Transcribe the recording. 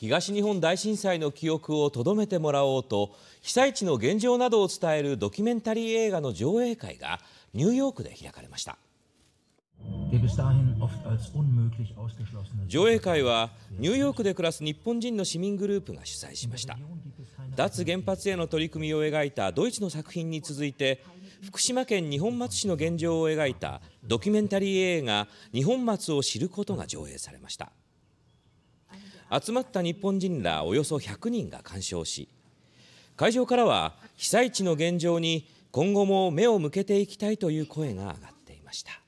東日本大震災の記憶をとどめてもらおうと被災地の現状などを伝えるドキュメンタリー映画の上映会がニューヨークで開かれました上映会はニューヨークで暮らす日本人の市民グループが主催しました脱原発への取り組みを描いたドイツの作品に続いて福島県二本松市の現状を描いたドキュメンタリー映画「二本松を知ること」が上映されました。集まった日本人らおよそ100人が鑑賞し会場からは被災地の現状に今後も目を向けていきたいという声が上がっていました。